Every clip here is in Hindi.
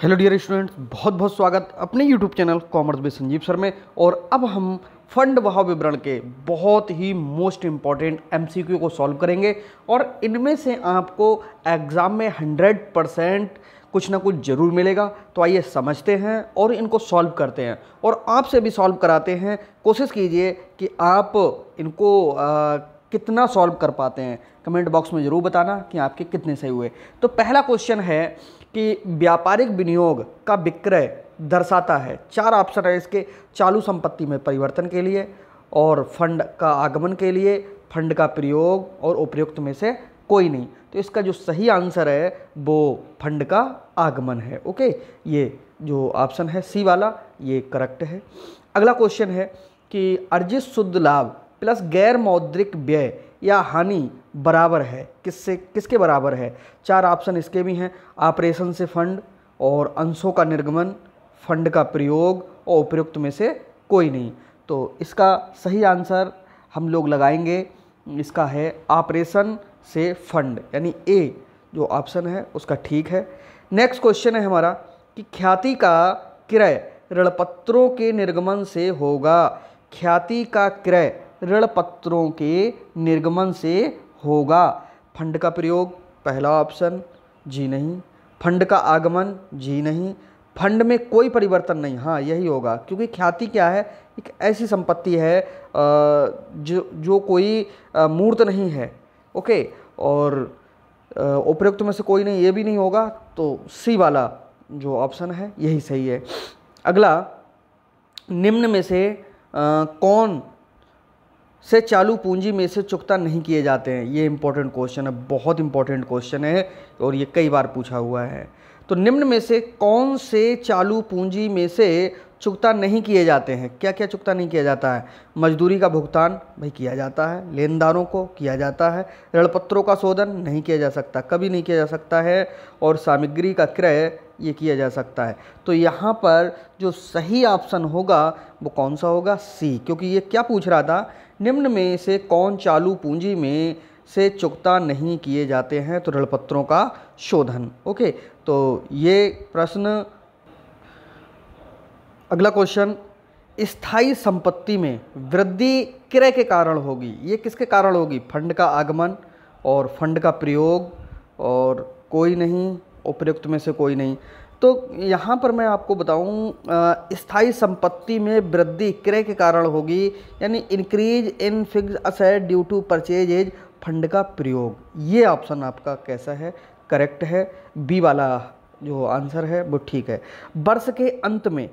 हेलो डियर स्टूडेंट्स बहुत बहुत स्वागत अपने यूट्यूब चैनल कॉमर्स में संजीव सर में और अब हम फंड बहाव विवरण के बहुत ही मोस्ट इम्पॉर्टेंट एमसीक्यू को सॉल्व करेंगे और इनमें से आपको एग्ज़ाम में 100 परसेंट कुछ ना कुछ ज़रूर मिलेगा तो आइए समझते हैं और इनको सॉल्व करते हैं और आपसे भी सॉल्व कराते हैं कोशिश कीजिए कि आप इनको आ, कितना सॉल्व कर पाते हैं कमेंट बॉक्स में ज़रूर बताना कि आपके कितने सही हुए तो पहला क्वेश्चन है कि व्यापारिक विनियोग का विक्रय दर्शाता है चार ऑप्शन है इसके चालू संपत्ति में परिवर्तन के लिए और फंड का आगमन के लिए फंड का प्रयोग और उपयुक्त में से कोई नहीं तो इसका जो सही आंसर है वो फंड का आगमन है ओके ये जो ऑप्शन है सी वाला ये करेक्ट है अगला क्वेश्चन है कि अर्जित शुद्ध लाभ प्लस गैर मौद्रिक व्यय या हानि बराबर है किससे किसके बराबर है चार ऑप्शन इसके भी हैं ऑपरेशन से फंड और अंशों का निर्गमन फंड का प्रयोग और उपयुक्त में से कोई नहीं तो इसका सही आंसर हम लोग लगाएंगे इसका है ऑपरेशन से फंड यानी ए जो ऑप्शन है उसका ठीक है नेक्स्ट क्वेश्चन है हमारा कि ख्याति का क्रय ऋणपत्रों के निर्गमन से होगा ख्याति का क्रय ऋण पत्रों के निर्गमन से होगा फंड का प्रयोग पहला ऑप्शन जी नहीं फंड का आगमन जी नहीं फंड में कोई परिवर्तन नहीं हाँ यही होगा क्योंकि ख्याति क्या है एक ऐसी संपत्ति है जो जो कोई मूर्त नहीं है ओके और उपयुक्त में से कोई नहीं ये भी नहीं होगा तो सी वाला जो ऑप्शन है यही सही है अगला निम्न में से कौन से चालू पूंजी में से चुकता नहीं किए जाते हैं ये इंपॉर्टेंट क्वेश्चन है बहुत इंपॉर्टेंट क्वेश्चन है और ये कई बार पूछा हुआ है तो निम्न में से कौन से चालू पूंजी में से चुकता नहीं किए जाते हैं क्या क्या चुकता नहीं किया जाता है मजदूरी का भुगतान भाई किया जाता है लेनदारों को किया जाता है ऋणपत्रों का शोधन नहीं किया जा सकता कभी नहीं किया जा सकता है और सामग्री का क्रय ये किया जा सकता है तो यहाँ पर जो सही ऑप्शन होगा वो कौन सा होगा सी क्योंकि ये क्या पूछ रहा था निम्न में से कौन चालू पूंजी में से चुकता नहीं किए जाते हैं तो ऋणपत्रों का शोधन ओके तो ये प्रश्न अगला क्वेश्चन स्थायी संपत्ति में वृद्धि क्रय के कारण होगी ये किसके कारण होगी फंड का आगमन और फंड का प्रयोग और कोई नहीं उपयुक्त में से कोई नहीं तो यहाँ पर मैं आपको बताऊँ स्थायी संपत्ति में वृद्धि क्रय के कारण होगी यानी increase in fix asset due to purchase as fund का प्रयोग ये ऑप्शन आपका कैसा है करेक्ट है बी वाला जो आंसर है वो ठीक है वर्ष के अंत में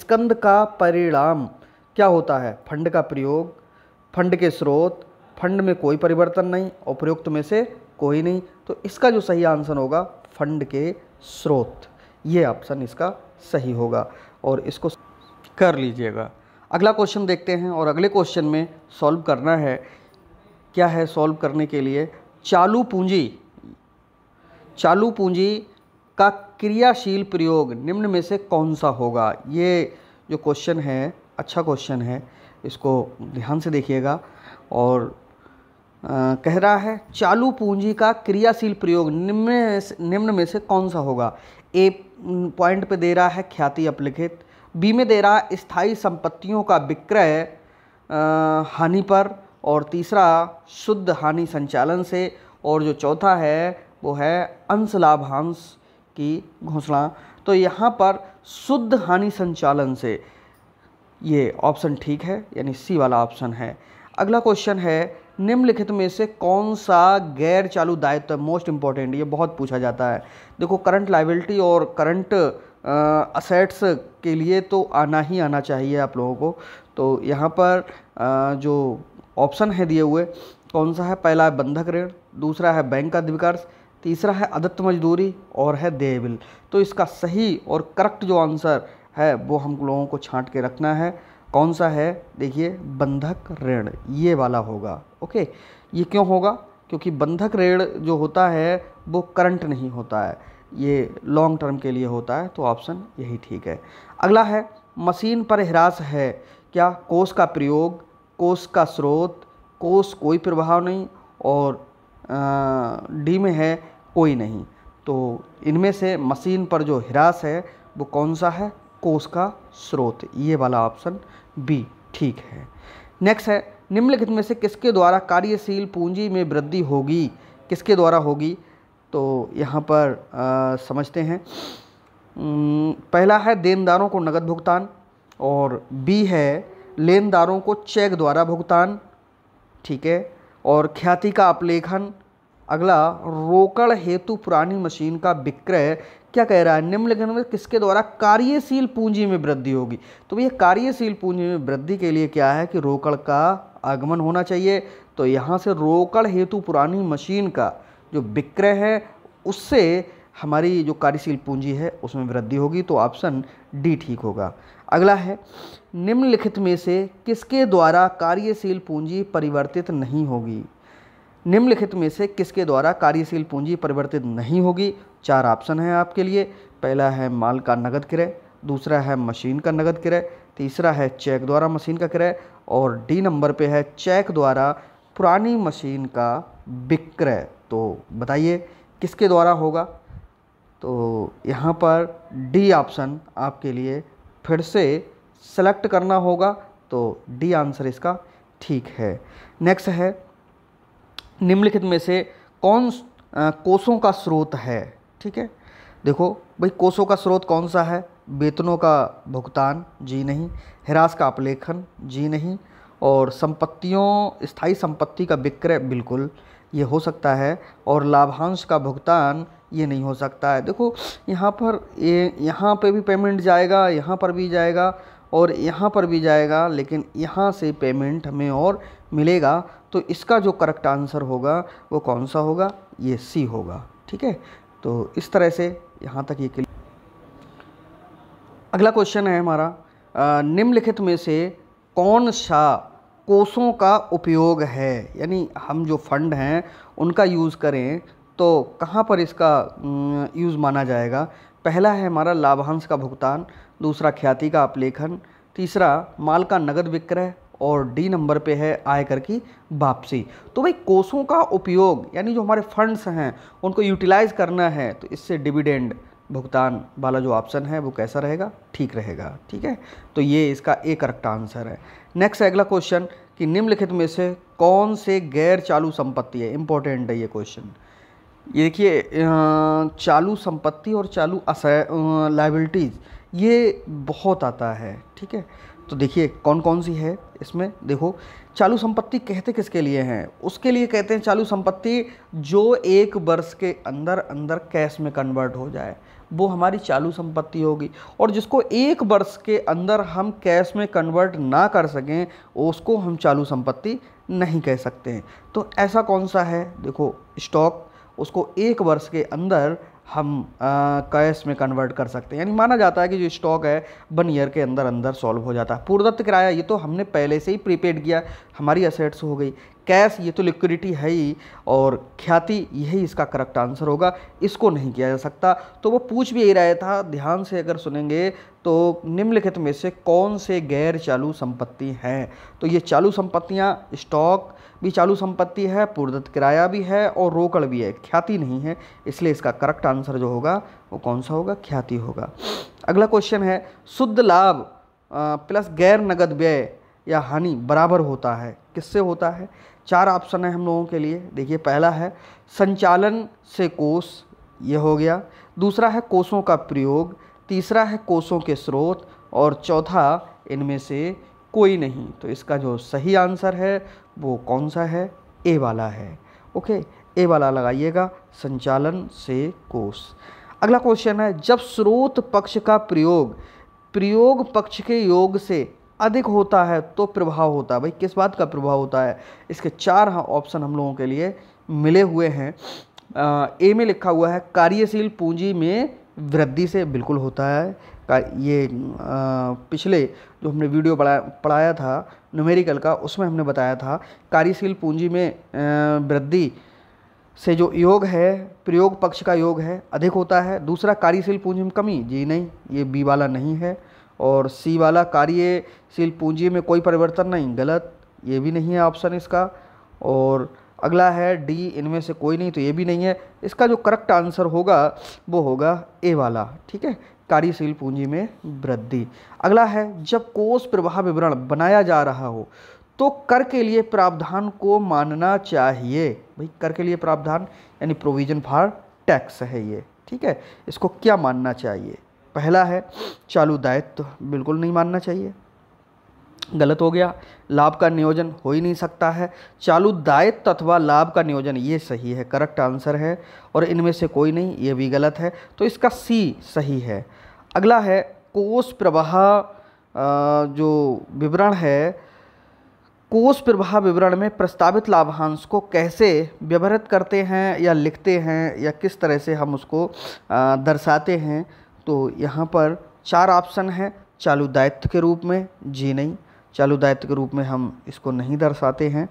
स्कंद का परिणाम क्या होता है फंड का प्रयोग फंड के स्रोत फंड में कोई परिवर्तन नहीं और प्रयुक्त में से कोई नहीं तो इसका जो सही आंसर होगा फंड के स्रोत ये ऑप्शन इसका सही होगा और इसको कर लीजिएगा अगला क्वेश्चन देखते हैं और अगले क्वेश्चन में सॉल्व करना है क्या है सॉल्व करने के लिए चालू पूंजी चालू पूंजी का क्रियाशील प्रयोग निम्न में से कौन सा होगा ये जो क्वेश्चन है अच्छा क्वेश्चन है इसको ध्यान से देखिएगा और आ, कह रहा है चालू पूंजी का क्रियाशील प्रयोग निम्न निम्न में से कौन सा होगा ए पॉइंट पे दे रहा है ख्याति अपलिखित बी में दे रहा है स्थायी संपत्तियों का विक्रय हानि पर और तीसरा शुद्ध हानि संचालन से और जो चौथा है वो है अंश लाभांश की घोषणा तो यहाँ पर शुद्ध हानि संचालन से ये ऑप्शन ठीक है यानी सी वाला ऑप्शन है अगला क्वेश्चन है निम्नलिखित में से कौन सा गैर चालू दायित्व मोस्ट इम्पॉर्टेंट ये बहुत पूछा जाता है देखो करंट लाइबिलिटी और करंट असेट्स के लिए तो आना ही आना चाहिए आप लोगों को तो यहाँ पर आ, जो ऑप्शन है दिए हुए कौन सा है पहला है बंधक ऋण दूसरा है बैंक का अधिविकर्ष तीसरा है अदत्त मजदूरी और है देय बिल तो इसका सही और करेक्ट जो आंसर है वो हम लोगों को छांट के रखना है कौन सा है देखिए बंधक ऋण ये वाला होगा ओके ये क्यों होगा क्योंकि बंधक ऋण जो होता है वो करंट नहीं होता है ये लॉन्ग टर्म के लिए होता है तो ऑप्शन यही ठीक है अगला है मशीन पर ह्रास है क्या कोष का प्रयोग कोष का स्रोत कोष कोई प्रभाव नहीं और डी में है कोई नहीं तो इनमें से मशीन पर जो ह्रास है वो कौन सा है कोष का स्रोत ये वाला ऑप्शन बी ठीक है नेक्स्ट है निम्नलिखित में से किसके द्वारा कार्यशील पूंजी में वृद्धि होगी किसके द्वारा होगी तो यहाँ पर आ, समझते हैं पहला है देनदारों को नकद भुगतान और बी है लेनदारों को चेक द्वारा भुगतान ठीक है और ख्याति का अपलेखन अगला रोकड़ हेतु पुरानी मशीन का विक्रय क्या कह रहा है निम्नलिखित में किसके द्वारा कार्यशील पूंजी में वृद्धि होगी तो भैया कार्यशील पूंजी में वृद्धि के लिए क्या है कि रोकड़ का आगमन होना चाहिए तो यहाँ से रोकड़ हेतु पुरानी मशीन का जो विक्रय है उससे हमारी जो कार्यशील पूंजी है उसमें वृद्धि होगी तो ऑप्शन डी ठीक होगा अगला है निम्नलिखित में से किसके द्वारा कार्यशील पूंजी परिवर्तित नहीं होगी निम्नलिखित में से किसके द्वारा कार्यशील पूंजी परिवर्तित नहीं होगी चार ऑप्शन हैं आपके लिए पहला है माल का नगद किराए दूसरा है मशीन का नगद किराए तीसरा है चेक द्वारा मशीन का किराए और डी नंबर पे है चेक द्वारा पुरानी मशीन का विक्रय तो बताइए किसके द्वारा होगा तो यहाँ पर डी ऑप्शन आपके लिए फिर से सेलेक्ट करना होगा तो डी आंसर इसका ठीक है नेक्स्ट है निम्नलिखित में से कौन कोषों का स्रोत है ठीक है देखो भाई कोषों का स्रोत कौन सा है वेतनों का भुगतान जी नहीं हिरास का अपलेखन जी नहीं और संपत्तियों स्थाई संपत्ति का विक्रय बिल्कुल ये हो सकता है और लाभांश का भुगतान ये नहीं हो सकता है देखो यहाँ पर ये यहाँ पे भी पेमेंट जाएगा यहाँ पर भी जाएगा और यहाँ पर भी जाएगा लेकिन यहाँ से पेमेंट हमें और मिलेगा तो इसका जो करेक्ट आंसर होगा वो कौन सा होगा ये सी होगा ठीक है तो इस तरह से यहाँ तक ये क्लियर अगला क्वेश्चन है हमारा निम्नलिखित में से कौन सा कोषों का उपयोग है यानी हम जो फंड हैं उनका यूज़ करें तो कहाँ पर इसका यूज़ माना जाएगा पहला है हमारा लाभांश का भुगतान दूसरा ख्याति का अपलेखन तीसरा माल का नगद विक्रय और डी नंबर पे है आयकर की वापसी तो भाई कोषों का उपयोग यानी जो हमारे फंड्स हैं उनको यूटिलाइज करना है तो इससे डिविडेंड भुगतान वाला जो ऑप्शन है वो कैसा रहेगा ठीक रहेगा ठीक है तो ये इसका एक करेक्ट आंसर है नेक्स्ट अगला क्वेश्चन कि निम्नलिखित में से कौन से गैर चालू संपत्ति है इम्पोर्टेंट है ये क्वेश्चन ये देखिए चालू संपत्ति और चालू लाइबिलिटीज़ ये बहुत आता है ठीक है तो देखिए कौन कौन सी है इसमें देखो चालू संपत्ति कहते किसके लिए हैं उसके लिए कहते हैं चालू संपत्ति जो एक वर्ष के अंदर अंदर कैश में कन्वर्ट हो जाए वो हमारी चालू संपत्ति होगी और जिसको एक वर्ष के अंदर हम कैश में कन्वर्ट ना कर सकें उसको हम चालू संपत्ति नहीं कह सकते हैं तो ऐसा कौन सा है देखो स्टॉक उसको एक वर्ष के अंदर हम कैश में कन्वर्ट कर सकते हैं यानी माना जाता है कि जो स्टॉक है वन ईयर के अंदर अंदर सॉल्व हो जाता है पूर्दत्त किराया ये तो हमने पहले से ही प्रीपेड किया हमारी असेट्स हो गई कैश ये तो लिक्विडिटी है ही और ख्याति यही इसका करेक्ट आंसर होगा इसको नहीं किया जा सकता तो वो पूछ भी यही रहा था ध्यान से अगर सुनेंगे तो निम्नलिखित में से कौन से गैर चालू संपत्ति हैं तो ये चालू संपत्तियाँ स्टॉक भी चालू संपत्ति है पूर्दत्त किराया भी है और रोकड़ भी है ख्याति नहीं है इसलिए इसका करेक्ट आंसर जो होगा वो कौन सा होगा ख्याति होगा अगला क्वेश्चन है शुद्ध लाभ प्लस गैर नगद व्यय या हानि बराबर होता है किससे होता है चार ऑप्शन है हम लोगों के लिए देखिए पहला है संचालन से कोष ये हो गया दूसरा है कोषों का प्रयोग तीसरा है कोषों के स्रोत और चौथा इनमें से कोई नहीं तो इसका जो सही आंसर है वो कौन सा है ए वाला है ओके ए वाला लगाइएगा संचालन से कोष अगला क्वेश्चन है जब स्रोत पक्ष का प्रयोग प्रयोग पक्ष के योग से अधिक होता है तो प्रभाव होता है भाई किस बात का प्रभाव होता है इसके चार ऑप्शन हाँ हम लोगों के लिए मिले हुए हैं ए में लिखा हुआ है कार्यशील पूंजी में वृद्धि से बिल्कुल होता है ये पिछले जो हमने वीडियो पढ़ाया पढ़ाया था न्यूमेरिकल का उसमें हमने बताया था कार्यशील पूंजी में वृद्धि से जो योग है प्रयोग पक्ष का योग है अधिक होता है दूसरा कार्यशील पूंजी में कमी जी नहीं ये बी वाला नहीं है और सी वाला कार्यशील पूंजी में कोई परिवर्तन नहीं गलत ये भी नहीं है ऑप्शन इसका और अगला है डी इनमें से कोई नहीं तो ये भी नहीं है इसका जो करेक्ट आंसर होगा वो होगा ए वाला ठीक है कार्यशील पूंजी में वृद्धि अगला है जब कोष प्रवाह विवरण बनाया जा रहा हो तो कर के लिए प्रावधान को मानना चाहिए भाई कर के लिए प्रावधान यानी प्रोविजन फॉर टैक्स है ये ठीक है इसको क्या मानना चाहिए पहला है चालू दायित्व तो बिल्कुल नहीं मानना चाहिए गलत हो गया लाभ का नियोजन हो ही नहीं सकता है चालू दायित्व अथवा लाभ का नियोजन ये सही है करेक्ट आंसर है और इनमें से कोई नहीं ये भी गलत है तो इसका सी सही है अगला है कोष प्रवाह जो विवरण है कोष प्रवाह विवरण में प्रस्तावित लाभांश को कैसे व्यवहित करते हैं या लिखते हैं या किस तरह से हम उसको दर्शाते हैं तो यहाँ पर चार ऑप्शन है चालू दायित्व के रूप में जी नहीं चालू दायित्व के रूप में हम इसको नहीं दर्शाते हैं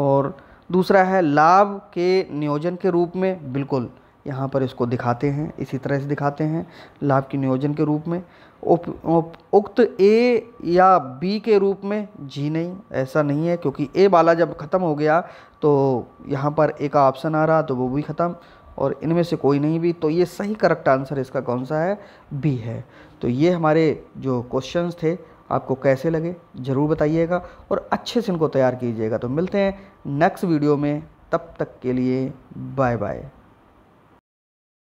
और दूसरा है लाभ के नियोजन के रूप में बिल्कुल यहाँ पर इसको दिखाते हैं इसी तरह से दिखाते हैं लाभ के नियोजन के रूप में उप, उप, उक्त ए या बी के रूप में जी नहीं ऐसा नहीं है क्योंकि ए वाला जब ख़त्म हो गया तो यहाँ पर एक ऑप्शन आ रहा तो वो भी ख़त्म और इनमें से कोई नहीं भी तो ये सही करेक्ट आंसर इसका कौन सा है बी है तो ये हमारे जो क्वेश्चंस थे आपको कैसे लगे ज़रूर बताइएगा और अच्छे से इनको तैयार कीजिएगा तो मिलते हैं नेक्स्ट वीडियो में तब तक के लिए बाय बाय